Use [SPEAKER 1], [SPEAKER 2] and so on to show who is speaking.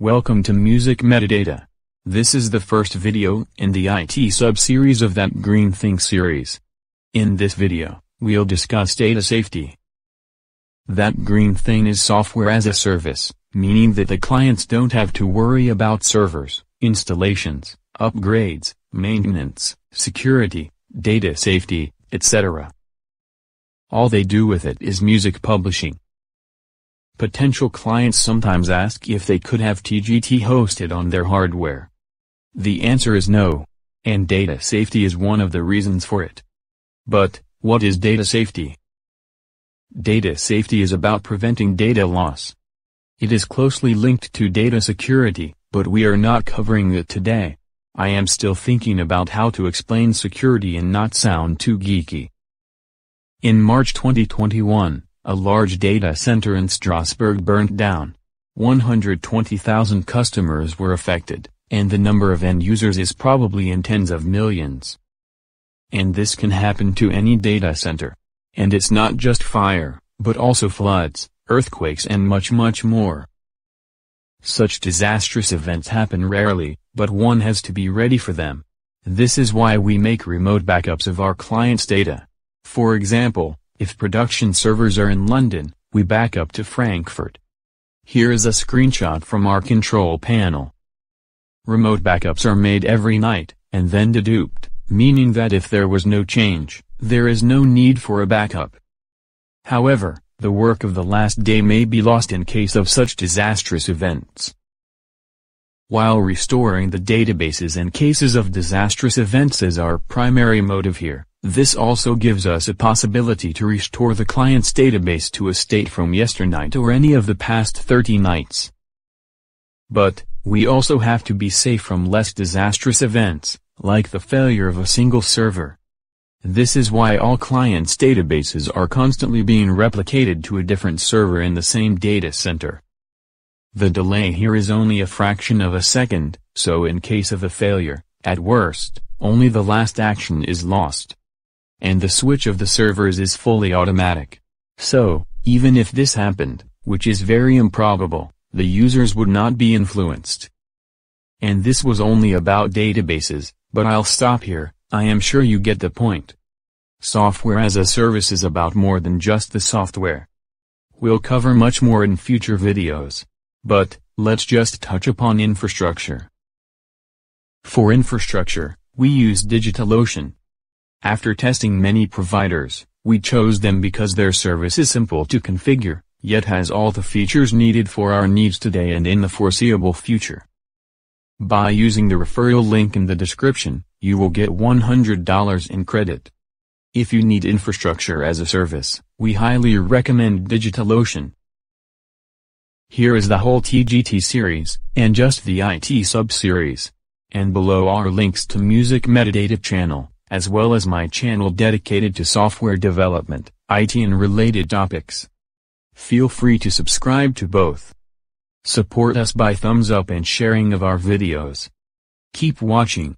[SPEAKER 1] Welcome to Music Metadata. This is the first video in the IT sub-series of that Green Thing series. In this video, we'll discuss data safety. That Green Thing is software as a service, meaning that the clients don't have to worry about servers, installations, upgrades, maintenance, security, data safety, etc. All they do with it is music publishing. Potential clients sometimes ask if they could have TGT hosted on their hardware. The answer is no. And data safety is one of the reasons for it. But, what is data safety? Data safety is about preventing data loss. It is closely linked to data security, but we are not covering it today. I am still thinking about how to explain security and not sound too geeky. In March 2021, a large data center in Strasbourg burnt down. 120,000 customers were affected, and the number of end users is probably in tens of millions. And this can happen to any data center. And it's not just fire, but also floods, earthquakes and much much more. Such disastrous events happen rarely, but one has to be ready for them. This is why we make remote backups of our clients' data. For example, if production servers are in London, we back up to Frankfurt. Here is a screenshot from our control panel. Remote backups are made every night, and then deduped, meaning that if there was no change, there is no need for a backup. However, the work of the last day may be lost in case of such disastrous events. While restoring the databases in cases of disastrous events is our primary motive here, this also gives us a possibility to restore the client's database to a state from yesternight or any of the past 30 nights. But, we also have to be safe from less disastrous events, like the failure of a single server. This is why all clients' databases are constantly being replicated to a different server in the same data center. The delay here is only a fraction of a second, so in case of a failure, at worst, only the last action is lost and the switch of the servers is fully automatic. So, even if this happened, which is very improbable, the users would not be influenced. And this was only about databases, but I'll stop here, I am sure you get the point. Software as a service is about more than just the software. We'll cover much more in future videos. But, let's just touch upon infrastructure. For infrastructure, we use DigitalOcean, after testing many providers, we chose them because their service is simple to configure, yet has all the features needed for our needs today and in the foreseeable future. By using the referral link in the description, you will get $100 in credit. If you need infrastructure as a service, we highly recommend DigitalOcean. Here is the whole TGT series, and just the IT sub-series. And below are links to music metadata channel, as well as my channel dedicated to software development, IT and related topics. Feel free to subscribe to both. Support us by thumbs up and sharing of our videos. Keep watching.